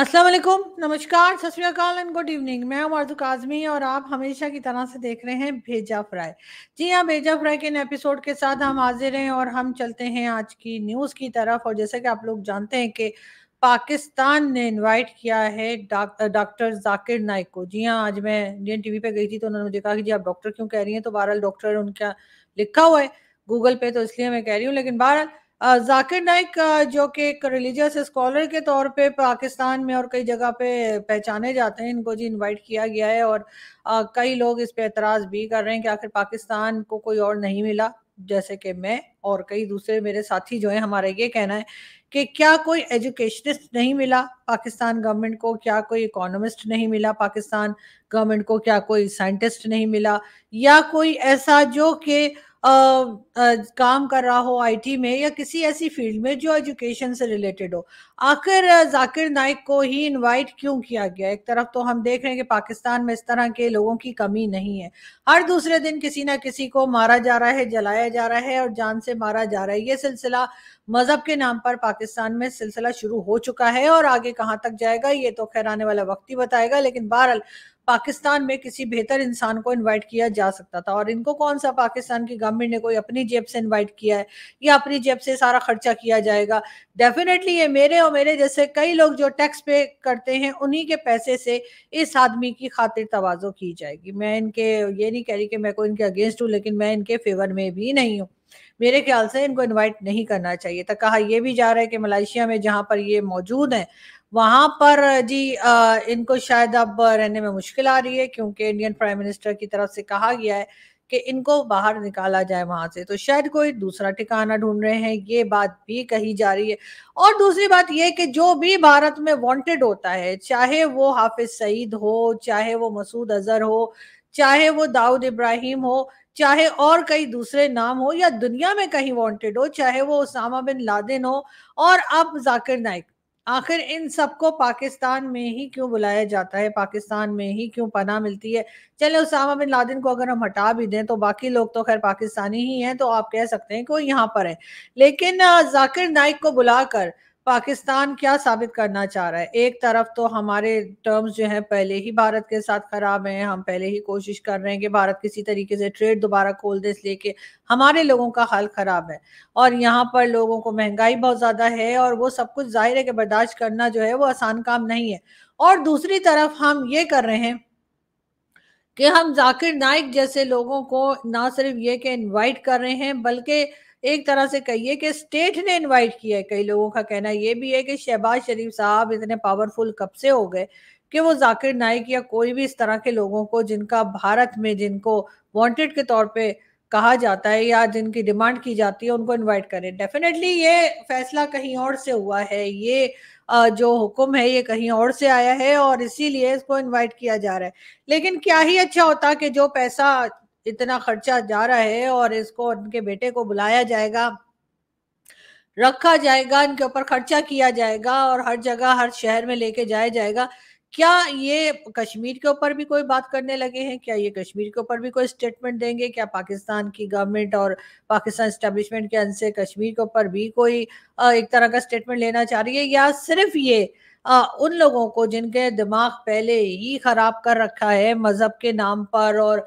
अस्सलाम वालेकुम नमस्कार सत एंड गुड इवनिंग मैं हूं अर्जु काजमी और आप हमेशा की तरह से देख रहे हैं भेजा फ्राई जी हाँ भेजा फ्राई के एपिसोड के साथ हम हाजिर हैं और हम चलते हैं आज की न्यूज़ की तरफ और जैसे कि आप लोग जानते हैं कि पाकिस्तान ने इनवाइट किया है डॉक्टर जाकिर नाइक को जी हाँ आज मैं इंडियन टीवी पे गई थी तो उन्होंने मुझे कहा कि जी आप डॉक्टर क्यों कह रही हैं तो बहरहाल डॉक्टर उनका लिखा हुआ है गूगल पे तो इसलिए मैं कह रही हूँ लेकिन बहरहाल जाकिर नाइक जो कि एक रिलीजियस स्कॉलर के तौर पे पाकिस्तान में और कई जगह पे पहचाने जाते हैं इनको जी इनवाइट किया गया है और कई लोग इस पे एतराज़ भी कर रहे हैं कि आखिर पाकिस्तान को कोई और नहीं मिला जैसे कि मैं और कई दूसरे मेरे साथी जो हैं हमारा ये कहना है कि क्या कोई एजुकेशनिस्ट नहीं मिला पाकिस्तान गवर्नमेंट को क्या कोई इकोनॉमिस्ट नहीं मिला पाकिस्तान गवर्नमेंट को क्या कोई साइंटिस्ट नहीं मिला या कोई ऐसा जो कि काम कर रहा हो आईटी में या किसी ऐसी फील्ड में जो एजुकेशन से रिलेटेड हो आखिर जाकिर नाइक को ही इनवाइट क्यों किया गया एक तरफ तो हम देख रहे हैं कि पाकिस्तान में इस तरह के लोगों की कमी नहीं है हर दूसरे दिन किसी ना किसी को मारा जा रहा है जलाया जा रहा है और जान से मारा जा रहा है ये सिलसिला मजहब के नाम पर पाकिस्तान में सिलसिला शुरू हो चुका है और आगे कहाँ तक जाएगा ये तो खैर आने वाला वक्त ही बताएगा लेकिन बहरहाल पाकिस्तान में किसी बेहतर इंसान को इन्वाइट किया जा सकता था और इनको कौन सा पाकिस्तान की गवर्नमेंट ने कोई अपनी जेब से इन्वाइट किया है या अपनी जेब से सारा खर्चा किया जाएगा डेफिनेटली ये मेरे और मेरे जैसे कई लोग जो टैक्स पे करते हैं उन्हीं के पैसे से इस आदमी की खातिर तोज़ो की जाएगी मैं इनके ये नहीं कह रही कि मैं कोई इनके अगेंस्ट हूँ लेकिन मैं इनके फेवर में भी नहीं हूँ मेरे ख्याल से इनको इनवाइट नहीं करना चाहिए तो कहा यह भी जा रहा है कि मलेशिया में जहां पर ये मौजूद हैं वहां पर जी आ, इनको शायद अब रहने में मुश्किल आ रही है क्योंकि इंडियन प्राइम मिनिस्टर की तरफ से कहा गया है कि इनको बाहर निकाला जाए वहां से तो शायद कोई दूसरा ठिकाना ढूंढ रहे हैं ये बात भी कही जा रही है और दूसरी बात ये कि जो भी भारत में वांटेड होता है चाहे वो हाफिज सईद हो चाहे वो मसूद अजहर हो चाहे वो दाऊद इब्राहिम हो चाहे और कई दूसरे नाम हो या दुनिया में कहीं वांटेड हो चाहे वो उसामा बिन लादेन हो और अब जाकिर नाइक आखिर इन सबको पाकिस्तान में ही क्यों बुलाया जाता है पाकिस्तान में ही क्यों पना मिलती है चले उसामा बिन लादिन को अगर हम हटा भी दें तो बाकी लोग तो खैर पाकिस्तानी ही हैं तो आप कह सकते हैं कि वो यहाँ पर है लेकिन जाकिर नाइक को बुलाकर पाकिस्तान क्या साबित करना चाह रहा है एक तरफ तो हमारे टर्म्स जो हैं पहले ही भारत के साथ ख़राब हैं हम पहले ही कोशिश कर रहे हैं कि भारत किसी तरीके से ट्रेड दोबारा खोल दे इसलिए कि हमारे लोगों का हाल ख़राब है और यहाँ पर लोगों को महंगाई बहुत ज़्यादा है और वो सब कुछ जाहिर है कि बर्दाश्त करना जो है वो आसान काम नहीं है और दूसरी तरफ हम ये कर रहे हैं कि हम जाकिर नाइक जैसे लोगों को ना सिर्फ ये कि इन्वाइट कर रहे हैं बल्कि एक तरह से कहिए कि स्टेट ने इनवाइट किया है कई लोगों का कहना यह भी है कि शहबाज शरीफ साहब इतने पावरफुल कब से हो गए कि वो जाकिर नाइक या कोई भी इस तरह के लोगों को जिनका भारत में जिनको वांटेड के तौर पे कहा जाता है या जिनकी डिमांड की जाती है उनको इनवाइट करें डेफिनेटली ये फैसला कहीं और से हुआ है ये जो हुक्म है ये कहीं और से आया है और इसीलिए इसको इनवाइट किया जा रहा है लेकिन क्या ही अच्छा होता कि जो पैसा इतना खर्चा जा रहा है और इसको उनके बेटे को बुलाया जाएगा रखा जाएगा इनके ऊपर खर्चा किया जाएगा और हर जगह हर शहर में लेके जाया जाएगा क्या ये कश्मीर के ऊपर भी कोई बात करने लगे हैं क्या ये कश्मीर के ऊपर भी कोई स्टेटमेंट देंगे क्या पाकिस्तान की गवर्नमेंट और पाकिस्तान स्टेब्लिशमेंट के अंत से कश्मीर के ऊपर भी कोई एक तरह का स्टेटमेंट लेना चाह रही है या सिर्फ ये आ, उन लोगों को जिनके दिमाग पहले ही खराब कर रखा है मजहब के नाम पर और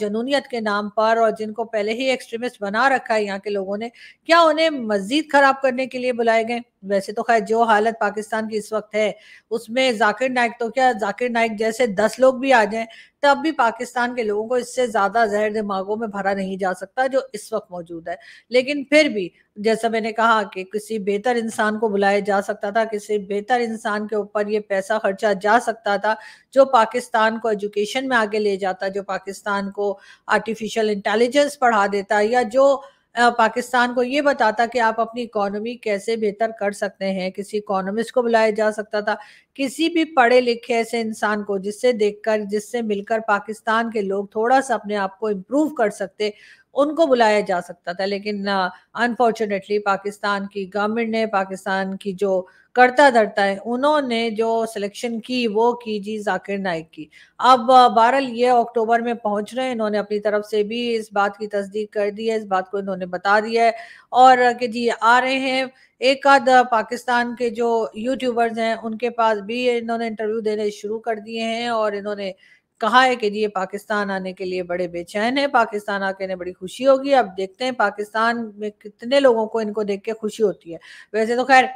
जनूनीत के नाम पर और जिनको पहले ही एक्सट्रीमिस्ट बना रखा है यहाँ के लोगों ने क्या उन्हें मजीद खराब करने के लिए बुलाए गए वैसे तो खैर जो हालत पाकिस्तान की इस वक्त है उसमें जाकिर नायक तो क्या जाकिर नायक जैसे दस लोग भी आ जाएं तब भी पाकिस्तान के लोगों को इससे ज्यादा जहर दिमागों में भरा नहीं जा सकता जो इस वक्त मौजूद है लेकिन फिर भी जैसा मैंने कहा कि किसी बेहतर इंसान को बुलाया जा सकता था किसी बेहतर इंसान के ऊपर ये पैसा खर्चा जा सकता था जो पाकिस्तान को एजुकेशन में आगे ले जाता जो पाकिस्तान को आर्टिफिशियल इंटेलिजेंस पढ़ा देता या जो पाकिस्तान को ये बताता कि आप अपनी इकोनॉमी कैसे बेहतर कर सकते हैं किसी इकोनॉमिस्ट को बुलाया जा सकता था किसी भी पढ़े लिखे ऐसे इंसान को जिससे देखकर जिससे मिलकर पाकिस्तान के लोग थोड़ा सा अपने आप को इम्प्रूव कर सकते उनको बुलाया जा सकता था लेकिन अनफॉर्चुनेटली पाकिस्तान की गवर्नमेंट ने पाकिस्तान की जो करता धरता है उन्होंने जो सिलेक्शन की वो की जी जाकिर नाइक की अब बहरल ये अक्टूबर में पहुंच रहे हैं इन्होंने अपनी तरफ से भी इस बात की तस्दीक कर दी है इस बात को इन्होंने बता दिया है और कि जी आ रहे हैं एक आध पाकिस्तान के जो यूट्यूबर्स हैं उनके पास भी इन्होंने इंटरव्यू देने शुरू कर दिए हैं और इन्होंने कहा है कि जी ये पाकिस्तान आने के लिए बड़े बेचैन है पाकिस्तान आके इन्हें बड़ी खुशी होगी अब देखते हैं पाकिस्तान में कितने लोगों को इनको देख के खुशी होती है वैसे तो खैर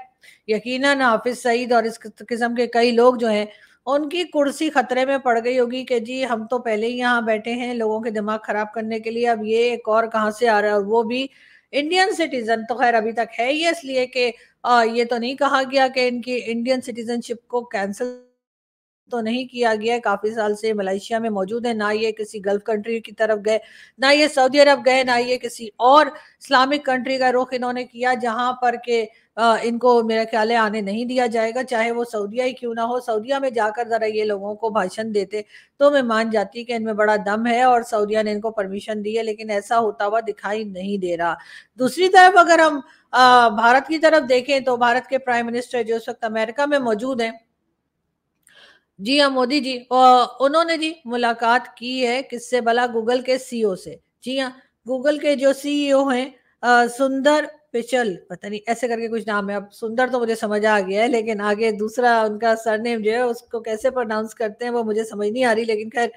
यकीनन हाफिज सईद और इस किस्म के कई लोग जो हैं उनकी कुर्सी खतरे में पड़ गई होगी कि जी हम तो पहले ही यहाँ बैठे हैं लोगों के दिमाग खराब करने के लिए अब ये एक और कहाँ से आ रहा है और वो भी इंडियन सिटीजन तो खैर अभी तक है ही इसलिए कि ये तो नहीं कहा गया कि इनकी इंडियन सिटीजनशिप को कैंसिल तो नहीं किया गया काफी साल से मलेशिया में मौजूद है ना ये किसी गल्फ कंट्री की तरफ गए ना ये सऊदी अरब गए ना ये किसी और इस्लामिक कंट्री का रुख इन्होंने किया जहां पर के इनको मेरा ख्याल है आने नहीं दिया जाएगा चाहे वो सऊदिया ही क्यों ना हो सऊदिया में जाकर जरा ये लोगों को भाषण देते तो मैं मान जाती कि इनमें बड़ा दम है और सऊदिया ने इनको परमिशन दी है लेकिन ऐसा होता हुआ दिखाई नहीं दे रहा दूसरी तरफ अगर हम भारत की तरफ देखें तो भारत के प्राइम मिनिस्टर जो इस वक्त अमेरिका में मौजूद हैं जी हाँ मोदी जी उन्होंने जी मुलाकात की है किससे भला गूगल के सीईओ e से जी हाँ गूगल के जो सीईओ e हैं सुंदर पिचल पता नहीं ऐसे करके कुछ नाम है अब सुंदर तो मुझे समझ आ गया है लेकिन आगे दूसरा उनका सरनेम जो है उसको कैसे प्रोनाउंस करते हैं वो मुझे समझ नहीं आ रही लेकिन खैर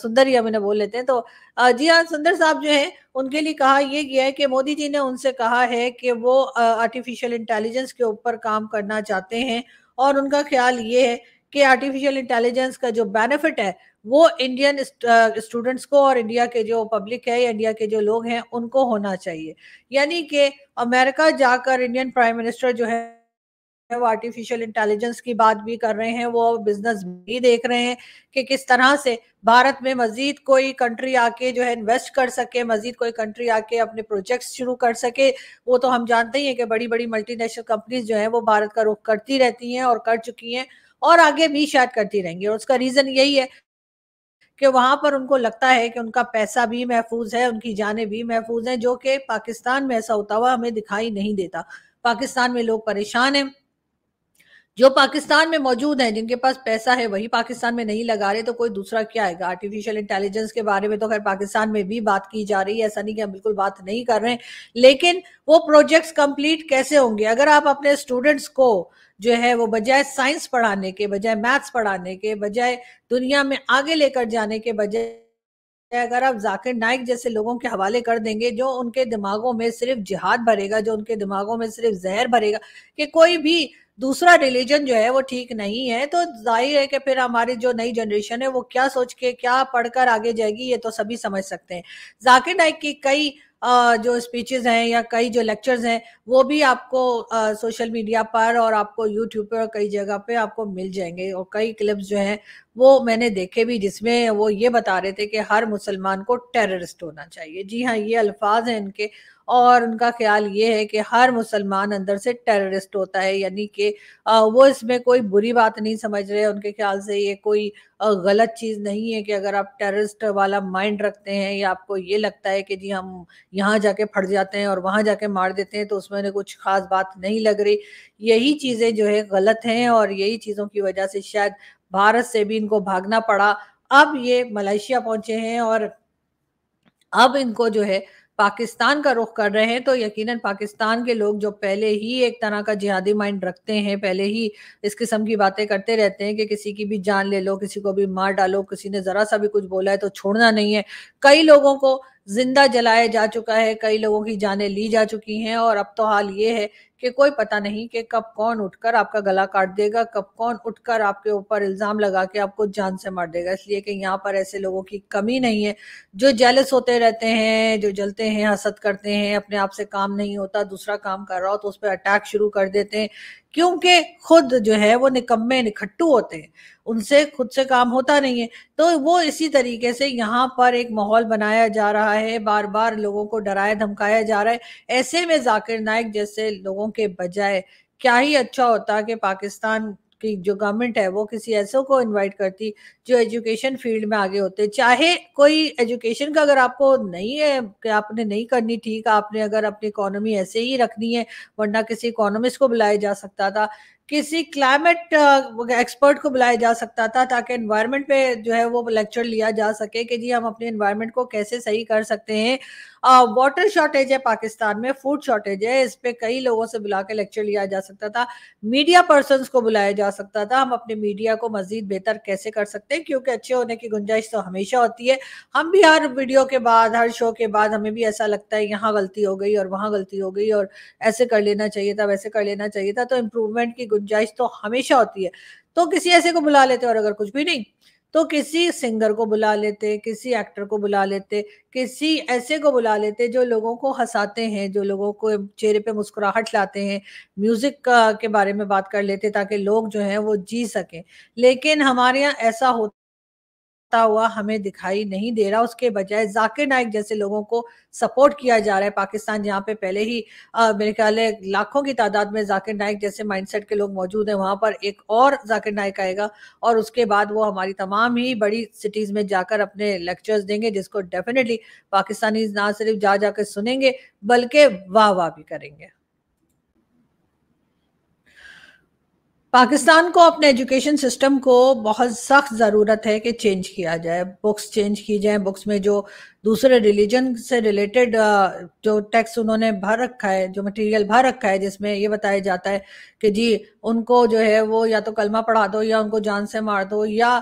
सुंदर ही हम इन्हें बोल लेते हैं तो आ, जी हाँ सुंदर साहब जो है उनके लिए कहा यह गया है कि मोदी जी ने उनसे कहा है कि वो आर्टिफिशियल इंटेलिजेंस के ऊपर काम करना चाहते हैं और उनका ख्याल ये है कि आर्टिफिशियल इंटेलिजेंस का जो बेनिफिट है वो इंडियन स्टूडेंट्स uh, को और इंडिया के जो पब्लिक है या इंडिया के जो लोग हैं उनको होना चाहिए यानी कि अमेरिका जाकर इंडियन प्राइम मिनिस्टर जो है वो आर्टिफिशियल इंटेलिजेंस की बात भी कर रहे हैं वो बिजनेस भी देख रहे हैं कि किस तरह से भारत में मजीद कोई कंट्री आके जो है इन्वेस्ट कर सके मजीद कोई कंट्री आके अपने प्रोजेक्ट्स शुरू कर सके वो तो हम जानते ही हैं कि बड़ी बड़ी मल्टीनेशनल कंपनीज जो है वो भारत का रुख करती रहती हैं और कर चुकी हैं और आगे भी शायद करती रहेंगी और उसका रीजन यही है कि वहां पर उनको लगता है कि उनका पैसा भी महफूज है उनकी जानें भी महफूज हैं जो कि पाकिस्तान में ऐसा होता हुआ हमें दिखाई नहीं देता पाकिस्तान में लोग परेशान हैं जो पाकिस्तान में मौजूद हैं जिनके पास पैसा है वही पाकिस्तान में नहीं लगा रहे तो कोई दूसरा क्या आएगा आर्टिफिशियल इंटेलिजेंस के बारे में तो खैर पाकिस्तान में भी बात की जा रही है ऐसा नहीं कि हम बिल्कुल बात नहीं कर रहे हैं लेकिन वो प्रोजेक्ट्स कंप्लीट कैसे होंगे अगर आप अपने स्टूडेंट्स को जो है वो बजाय साइंस पढ़ाने के बजाय मैथ्स पढ़ाने के बजाय दुनिया में आगे लेकर जाने के बजाय अगर आप जाकिर नाइक जैसे लोगों के हवाले कर देंगे जो उनके दिमागों में सिर्फ जिहाद भरेगा जो उनके दिमागों में सिर्फ जहर भरेगा कि कोई भी दूसरा रिलीजन जो है वो ठीक नहीं है तो जाहिर है कि फिर हमारी जो नई जनरेशन है वो क्या सोच के क्या पढ़कर आगे जाएगी ये तो सभी समझ सकते हैं जाकिर नाइक की कई जो स्पीचेस हैं या कई जो लेक्चर्स हैं वो भी आपको सोशल मीडिया पर और आपको यूट्यूब पर कई जगह पे आपको मिल जाएंगे और कई क्लिप्स जो हैं वो मैंने देखे भी जिसमें वो ये बता रहे थे कि हर मुसलमान को टेररिस्ट होना चाहिए जी हाँ ये अल्फाज हैं इनके और उनका ख्याल ये है कि हर मुसलमान अंदर से टेररिस्ट होता है यानी कि वो इसमें कोई बुरी बात नहीं समझ रहे उनके ख्याल से ये कोई गलत चीज़ नहीं है कि अगर आप टेररिस्ट वाला माइंड रखते हैं या आपको ये लगता है कि जी हम यहाँ जाके फट जाते हैं और वहाँ जाके मार देते हैं तो उसमें उन्हें कुछ खास बात नहीं लग रही यही चीज़ें जो है गलत हैं और यही चीज़ों की वजह से शायद भारत से भी इनको भागना पड़ा अब ये मलेशिया पहुंचे हैं और अब इनको जो है पाकिस्तान का रुख कर रहे हैं तो यकीनन पाकिस्तान के लोग जो पहले ही एक तरह का जिहादी माइंड रखते हैं पहले ही इस किस्म की बातें करते रहते हैं कि किसी की भी जान ले लो किसी को भी मार डालो किसी ने ज़रा सा भी कुछ बोला है तो छोड़ना नहीं है कई लोगों को जिंदा जलाया जा चुका है कई लोगों की जानें ली जा चुकी हैं और अब तो हाल ये है कि कोई पता नहीं कि कब कौन उठकर आपका गला काट देगा कब कौन उठकर आपके ऊपर इल्ज़ाम लगा के आपको जान से मार देगा इसलिए कि यहाँ पर ऐसे लोगों की कमी नहीं है जो जेलस होते रहते हैं जो जलते हैं हसद करते हैं अपने आप से काम नहीं होता दूसरा काम कर रहा हो तो उस पर अटैक शुरू कर देते हैं क्योंकि खुद जो है वो निकम्मे निखट्टू होते हैं उनसे खुद से काम होता नहीं है तो वो इसी तरीके से यहाँ पर एक माहौल बनाया जा रहा है बार बार लोगों को डराया धमकाया जा रहा है ऐसे में जाकिर नायक जैसे लोगों के बजाय क्या ही अच्छा होता कि पाकिस्तान कि जो गवर्नमेंट है वो किसी ऐसे को इनवाइट करती जो एजुकेशन फील्ड में आगे होते चाहे कोई एजुकेशन का अगर आपको नहीं है कि आपने नहीं करनी ठीक आपने अगर अपनी इकोनॉमी ऐसे ही रखनी है वरना किसी इकोनॉमिस्ट को बुलाया जा सकता था किसी क्लाइमेट एक्सपर्ट uh, को बुलाया जा सकता था ताकि इन्वायरमेंट पे जो है वो लेक्चर लिया जा सके कि जी हम अपने इन्वायरमेंट को कैसे सही कर सकते हैं वाटर uh, शॉर्टेज है पाकिस्तान में फूड शॉर्टेज है इस पर कई लोगों से बुला के लेक्चर लिया जा सकता था मीडिया पर्सन को बुलाया जा सकता था हम अपने मीडिया को मजीद बेहतर कैसे कर सकते हैं क्योंकि अच्छे होने की गुंजाइश तो हमेशा होती है हम भी हर वीडियो के बाद हर शो के बाद हमें भी ऐसा लगता है यहाँ गलती हो गई और वहाँ गलती हो गई और ऐसे कर लेना चाहिए था वैसे कर लेना चाहिए था तो इम्प्रूवमेंट की गुंजाइश तो हमेशा होती है तो किसी ऐसे को बुला लेते और अगर कुछ भी नहीं तो किसी सिंगर को बुला लेते किसी एक्टर को बुला लेते किसी ऐसे को बुला लेते जो लोगों को हंसाते हैं जो लोगों को चेहरे पे मुस्कुराहट लाते हैं म्यूजिक के बारे में बात कर लेते ताकि लोग जो हैं वो जी सकें लेकिन हमारे यहाँ ऐसा होता उठता हुआ हमें दिखाई नहीं दे रहा उसके बजाय जाकिर नायक जैसे लोगों को सपोर्ट किया जा रहा है पाकिस्तान जहाँ पे पहले ही आ, मेरे ख्याल है लाखों की तादाद में जाकिर नायक जैसे माइंडसेट के लोग मौजूद हैं वहाँ पर एक और जाकिर नायक आएगा और उसके बाद वो हमारी तमाम ही बड़ी सिटीज़ में जाकर अपने लेक्चर्स देंगे जिसको डेफिनेटली पाकिस्तानी ना सिर्फ जा जाकर सुनेंगे बल्कि वाह वाह भी करेंगे पाकिस्तान को अपने एजुकेशन सिस्टम को बहुत सख्त ज़रूरत है कि चेंज किया जाए बुक्स चेंज की जाए बुक्स में जो दूसरे रिलीजन से रिलेटेड जो टेक्स्ट उन्होंने भर रखा है जो मटेरियल भर रखा है जिसमें ये बताया जाता है कि जी उनको जो है वो या तो कलमा पढ़ा दो या उनको जान से मार दो या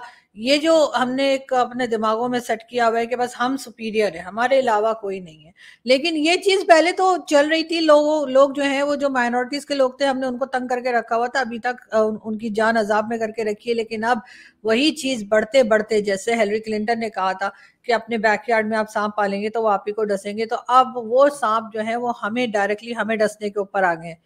ये जो हमने एक अपने दिमागों में सेट किया हुआ है कि बस हम सुपीरियर है हमारे अलावा कोई नहीं है लेकिन ये चीज पहले तो चल रही थी लोगों लोग जो हैं वो जो माइनॉरिटीज के लोग थे हमने उनको तंग करके रखा हुआ था अभी तक उन, उनकी जान अजाब में करके रखी है लेकिन अब वही चीज बढ़ते बढ़ते जैसे हेलरी क्लिंटन ने कहा था कि अपने बैकयार्ड में आप सांप पालेंगे तो वो आप ही को डसेंगे तो अब वो सांप जो है वो हमें डायरेक्टली हमें डसने के ऊपर आ गए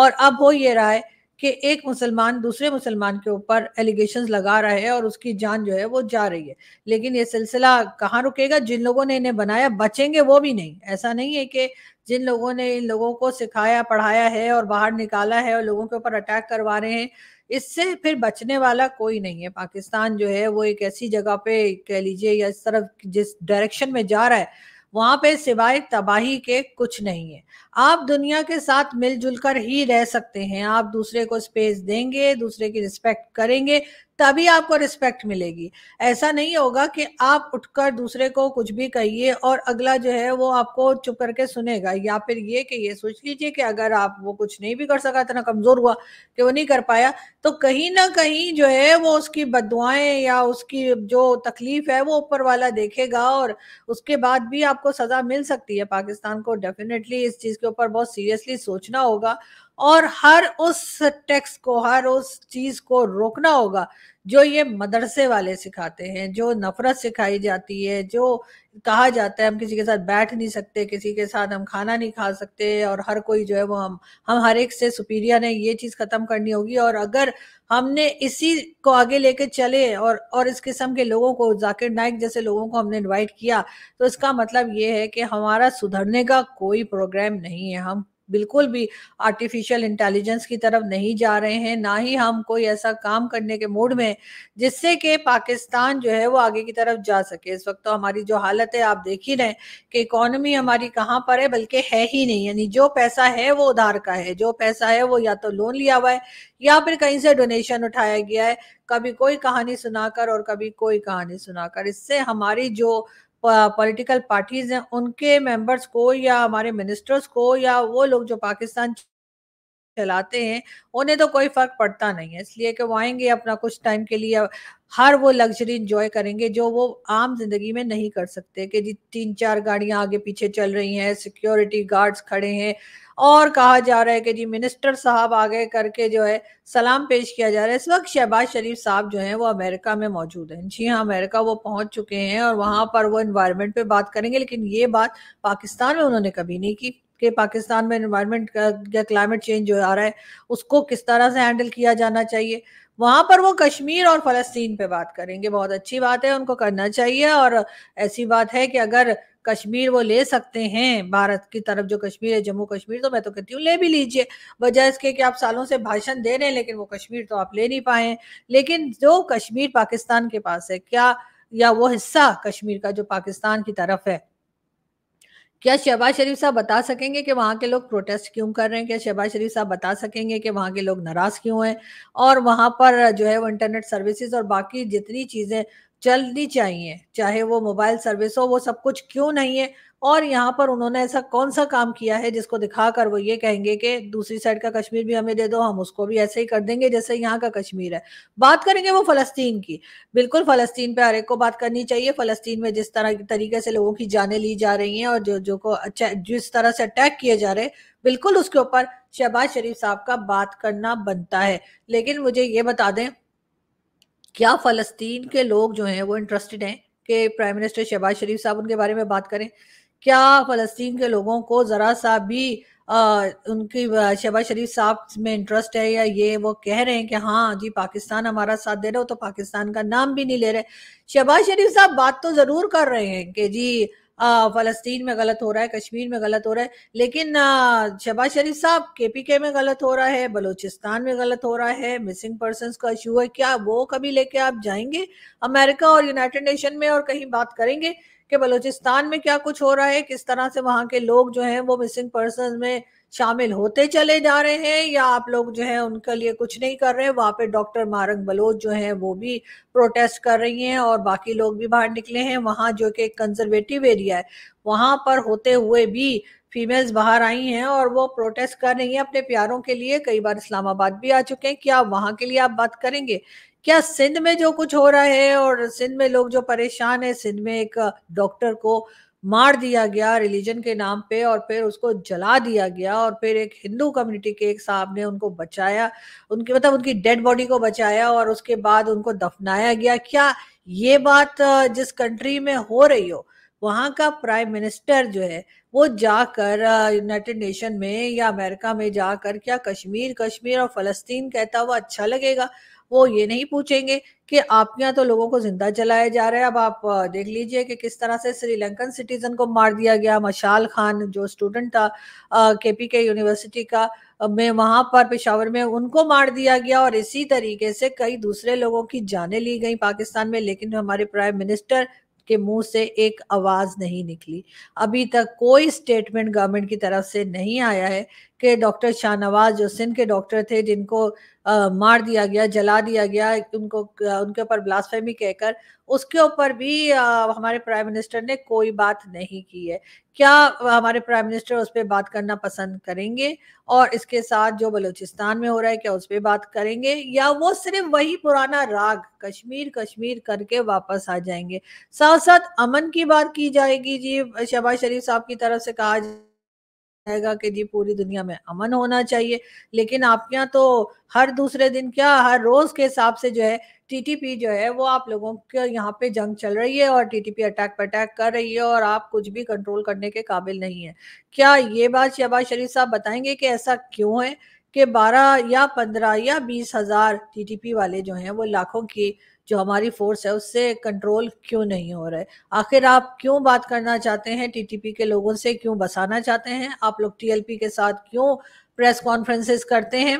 और अब हो ये रहा है कि एक मुसलमान दूसरे मुसलमान के ऊपर एलिगेशन लगा रहा है और उसकी जान जो है वो जा रही है लेकिन ये सिलसिला कहाँ रुकेगा जिन लोगों ने इन्हें बनाया बचेंगे वो भी नहीं ऐसा नहीं है कि जिन लोगों ने इन लोगों को सिखाया पढ़ाया है और बाहर निकाला है और लोगों के ऊपर अटैक करवा रहे हैं इससे फिर बचने वाला कोई नहीं है पाकिस्तान जो है वो एक ऐसी जगह पे कह लीजिए या इस तरफ जिस डायरेक्शन में जा रहा है वहां पे सिवाय तबाही के कुछ नहीं है आप दुनिया के साथ मिलजुल कर ही रह सकते हैं आप दूसरे को स्पेस देंगे दूसरे की रिस्पेक्ट करेंगे तभी आपको रिस्पेक्ट मिलेगी ऐसा नहीं होगा कि आप उठकर दूसरे को कुछ भी कहिए और अगला जो है वो आपको चुप करके सुनेगा या फिर ये कि ये सोच लीजिए कि अगर आप वो कुछ नहीं भी कर सका इतना कमजोर हुआ कि वो नहीं कर पाया तो कहीं ना कहीं जो है वो उसकी बदुआएं या उसकी जो तकलीफ है वो ऊपर वाला देखेगा और उसके बाद भी आपको सजा मिल सकती है पाकिस्तान को डेफिनेटली इस चीज के ऊपर बहुत सीरियसली सोचना होगा और हर उस टेक्स को हर उस चीज को रोकना होगा जो ये मदरसे वाले सिखाते हैं जो नफरत सिखाई जाती है जो कहा जाता है हम किसी के साथ बैठ नहीं सकते किसी के साथ हम खाना नहीं खा सकते और हर कोई जो है वो हम हम हर एक से सुपीरियर ने ये चीज खत्म करनी होगी और अगर हमने इसी को आगे लेके चले और और इस किस्म के लोगों को जाकिर नाइक जैसे लोगों को हमने इन्वाइट किया तो इसका मतलब ये है कि हमारा सुधरने का कोई प्रोग्राम नहीं है हम बिल्कुल भी आर्टिफिशियल इंटेलिजेंस की तरफ नहीं जा रहे हैं ना ही हम कोई ऐसा काम करने के मूड में जिससे कि पाकिस्तान जो है वो आगे की तरफ जा सके इस वक्त तो हमारी जो हालत है आप देख ही रहे कि इकोनॉमी हमारी कहाँ पर है बल्कि है ही नहीं यानी जो पैसा है वो उधार का है जो पैसा है वो या तो लोन लिया हुआ है या फिर कहीं से डोनेशन उठाया गया है कभी कोई कहानी सुनाकर और कभी कोई कहानी सुनाकर इससे हमारी जो पॉलिटिकल पार्टीज हैं उनके मेंबर्स को या हमारे मिनिस्टर्स को या वो लोग जो पाकिस्तान चलाते हैं उन्हें तो कोई फर्क पड़ता नहीं है इसलिए कि वो आएंगे अपना कुछ टाइम के लिए हर वो लग्जरी इंजॉय करेंगे जो वो आम जिंदगी में नहीं कर सकते कि जी तीन चार गाड़ियां आगे पीछे चल रही हैं सिक्योरिटी गार्ड्स खड़े हैं और कहा जा रहा है कि जी मिनिस्टर साहब आगे करके जो है सलाम पेश किया जा रहा है इस वक्त शहबाज शरीफ साहब जो हैं वो अमेरिका में मौजूद हैं जी हाँ अमेरिका वो पहुंच चुके हैं और वहां पर वो इन्वायरमेंट पे बात करेंगे लेकिन ये बात पाकिस्तान में उन्होंने कभी नहीं की कि पाकिस्तान में इन्वायरमेंट का या क्लाइमेट चेंज जो आ रहा है उसको किस तरह से हैंडल किया जाना चाहिए वहां पर वो कश्मीर और फलस्तीन पे बात करेंगे बहुत अच्छी बात है उनको करना चाहिए और ऐसी बात है कि अगर कश्मीर वो ले सकते हैं भारत की तरफ जो कश्मीर है जम्मू कश्मीर तो मैं तो कहती हूँ ले भी लीजिए वजह इसके कि आप सालों से भाषण दे रहे हैं लेकिन वो कश्मीर तो आप ले नहीं पाए लेकिन जो कश्मीर पाकिस्तान के पास है क्या या वो हिस्सा कश्मीर का जो पाकिस्तान की तरफ है क्या शहबाज शरीफ साहब बता सकेंगे कि वहां के लोग प्रोटेस्ट क्यों कर रहे हैं क्या शहबाज शरीफ साहब बता सकेंगे कि वहां के लोग नाराज़ क्यों हैं और वहां पर जो है वो इंटरनेट सर्विसेज और बाकी जितनी चीज़ें चलनी चाहिए चाहे वो मोबाइल सर्विस हो वो सब कुछ क्यों नहीं है और यहाँ पर उन्होंने ऐसा कौन सा काम किया है जिसको दिखा कर वो ये कहेंगे कि दूसरी साइड का कश्मीर भी हमें दे दो हम उसको भी ऐसे ही कर देंगे जैसे यहाँ का कश्मीर है बात करेंगे वो फलस्तीन की बिल्कुल फलस्तीन पे हर एक को बात करनी चाहिए फलस्तीन में जिस तरह तरीके से लोगों की जाने ली जा रही हैं और जो जो को अच्छा जिस तरह से अटैक किए जा रहे बिल्कुल उसके ऊपर शहबाज शरीफ साहब का बात करना बनता है लेकिन मुझे ये बता दें क्या फलस्तीन के लोग जो हैं वो इंटरेस्टेड हैं कि प्राइम मिनिस्टर शहबाज शरीफ साहब उनके बारे में बात करें क्या फलस्तीन के लोगों को ज़रा सा भी आ, उनकी शहबाज शरीफ साहब में इंटरेस्ट है या ये वो कह रहे हैं कि हाँ जी पाकिस्तान हमारा साथ दे रहे हो तो पाकिस्तान का नाम भी नहीं ले रहे शहबाज शरीफ साहब बात तो ज़रूर कर रहे हैं कि जी फलस्तीन में गलत हो रहा है कश्मीर में गलत हो रहा है लेकिन शबाज शरीफ साहब के में गलत हो रहा है बलूचिस्तान में गलत हो रहा है मिसिंग पर्सन का इशू है क्या वो कभी लेके आप जाएंगे अमेरिका और यूनाइटेड नेशन में और कहीं बात करेंगे कि बलूचिस्तान में क्या कुछ हो रहा है किस तरह से वहाँ के लोग जो हैं वो मिसिंग पर्सन में शामिल होते चले जा रहे हैं या आप लोग जो है उनके लिए कुछ नहीं कर रहे हैं वहां पे डॉक्टर मारंग बलोच जो है वो भी प्रोटेस्ट कर रही हैं और बाकी लोग भी बाहर निकले हैं वहां जो कि कंजर्वेटिव एरिया है वहां पर होते हुए भी फीमेल्स बाहर आई हैं और वो प्रोटेस्ट कर रही हैं अपने प्यारों के लिए कई बार इस्लामाबाद भी आ चुके हैं क्या वहां के लिए आप बात करेंगे क्या सिंध में जो कुछ हो रहा है और सिंध में लोग जो परेशान है सिंध में एक डॉक्टर को मार दिया गया रिलीजन के नाम पे और फिर उसको जला दिया गया और फिर एक हिंदू कम्युनिटी के एक साहब ने उनको बचाया उनकी मतलब उनकी डेड बॉडी को बचाया और उसके बाद उनको दफनाया गया क्या ये बात जिस कंट्री में हो रही हो वहां का प्राइम मिनिस्टर जो है वो जाकर यूनाइटेड नेशन में या अमेरिका में जाकर क्या कश्मीर कश्मीर और फलस्तीन कहता हुआ अच्छा लगेगा वो ये नहीं पूछेंगे कि आप यहाँ तो लोगों को जिंदा जलाया जा रहा है अब आप देख लीजिए कि किस तरह से श्रीलंकन सिटीजन को मार दिया गया मशाल खान जो स्टूडेंट था के पी के यूनिवर्सिटी का में वहां पर पेशावर में उनको मार दिया गया और इसी तरीके से कई दूसरे लोगों की जाने ली गई पाकिस्तान में लेकिन हमारे प्राइम मिनिस्टर के मुंह से एक आवाज नहीं निकली अभी तक कोई स्टेटमेंट गवर्नमेंट की तरफ से नहीं आया है के डॉक्टर शाहनवाज जो सिंध के डॉक्टर थे जिनको आ, मार दिया गया जला दिया गया उनको उनके ऊपर ब्लास्फेमी कहकर उसके ऊपर भी आ, हमारे प्राइम मिनिस्टर ने कोई बात नहीं की है क्या हमारे प्राइम मिनिस्टर उस पर बात करना पसंद करेंगे और इसके साथ जो बलूचिस्तान में हो रहा है क्या उस पर बात करेंगे या वो सिर्फ वही पुराना राग कश्मीर कश्मीर करके वापस आ जाएंगे साथ साथ अमन की बात की जाएगी जी शहबाज शरीफ साहब की तरफ से कहा रहेगा कि जी पूरी दुनिया में अमन होना चाहिए लेकिन आपके यहाँ तो हर दूसरे दिन क्या हर रोज के हिसाब से जो है टीटीपी जो है वो आप लोगों के यहाँ पे जंग चल रही है और टीटीपी अटैक पर अटैक कर रही है और आप कुछ भी कंट्रोल करने के काबिल नहीं है क्या ये बात शहबाज शरीफ साहब बताएंगे कि ऐसा क्यों है कि 12 या 15 या बीस हजार टी वाले जो हैं वो लाखों की जो हमारी फोर्स है उससे कंट्रोल क्यों नहीं हो रहे आखिर आप क्यों बात करना चाहते हैं टीटीपी के लोगों से क्यों बसाना चाहते हैं आप लोग टीएलपी के साथ क्यों प्रेस कॉन्फ्रेंसेस करते हैं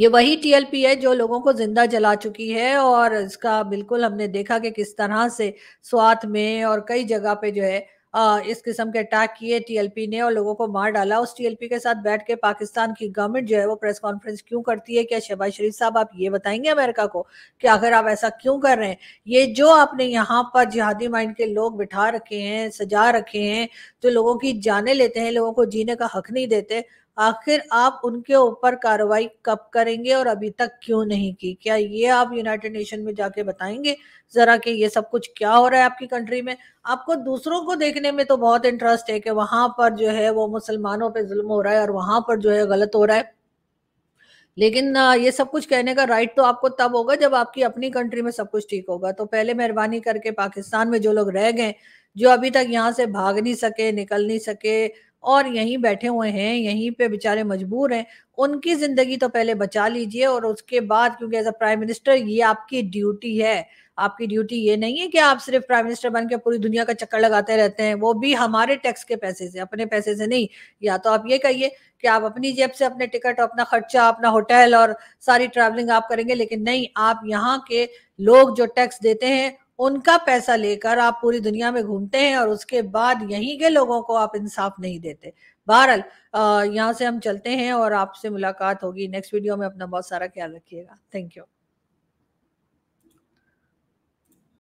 ये वही टीएलपी है जो लोगों को जिंदा जला चुकी है और इसका बिल्कुल हमने देखा कि किस तरह से स्वात में और कई जगह पे जो है इस किस्म के अटैक किए टीएलपी ने और लोगों को मार डाला उस टीएलपी के साथ बैठ के पाकिस्तान की गवर्नमेंट जो है वो प्रेस कॉन्फ्रेंस क्यों करती है क्या शहबाज शरीफ साहब आप ये बताएंगे अमेरिका को कि आखिर आप ऐसा क्यों कर रहे हैं ये जो आपने यहाँ पर जिहादी माइंड के लोग बिठा रखे हैं सजा रखे हैं जो लोगों की जाने लेते हैं लोगों को जीने का हक नहीं देते आखिर आप उनके ऊपर कार्रवाई कब करेंगे और अभी तक क्यों नहीं की क्या ये आप यूनाइटेड नेशन में जाके बताएंगे जरा कि ये सब कुछ क्या हो रहा है आपकी कंट्री में आपको दूसरों को देखने में तो बहुत इंटरेस्ट है कि वहां पर जो है वो मुसलमानों पे जुल्म हो रहा है और वहां पर जो है गलत हो रहा है लेकिन ये सब कुछ कहने का राइट तो आपको तब होगा जब आपकी अपनी कंट्री में सब कुछ ठीक होगा तो पहले मेहरबानी करके पाकिस्तान में जो लोग रह गए जो अभी तक यहाँ से भाग नहीं सके निकल नहीं सके और यहीं बैठे हुए हैं यहीं पे बेचारे मजबूर हैं उनकी जिंदगी तो पहले बचा लीजिए और उसके बाद क्योंकि एज अ प्राइम मिनिस्टर ये आपकी ड्यूटी है आपकी ड्यूटी ये नहीं है कि आप सिर्फ प्राइम मिनिस्टर बन के पूरी दुनिया का चक्कर लगाते रहते हैं वो भी हमारे टैक्स के पैसे से अपने पैसे से नहीं या तो आप ये कहिए कि आप अपनी जेब से अपने टिकट अपना खर्चा अपना होटल और सारी ट्रैवलिंग आप करेंगे लेकिन नहीं आप यहाँ के लोग जो टैक्स देते हैं उनका पैसा लेकर आप पूरी दुनिया में घूमते हैं और उसके बाद यहीं के लोगों को आप इंसाफ नहीं देते बहरहाल यहाँ से हम चलते हैं और आपसे मुलाकात होगी नेक्स्ट वीडियो में अपना बहुत सारा ख्याल रखिएगा थैंक यू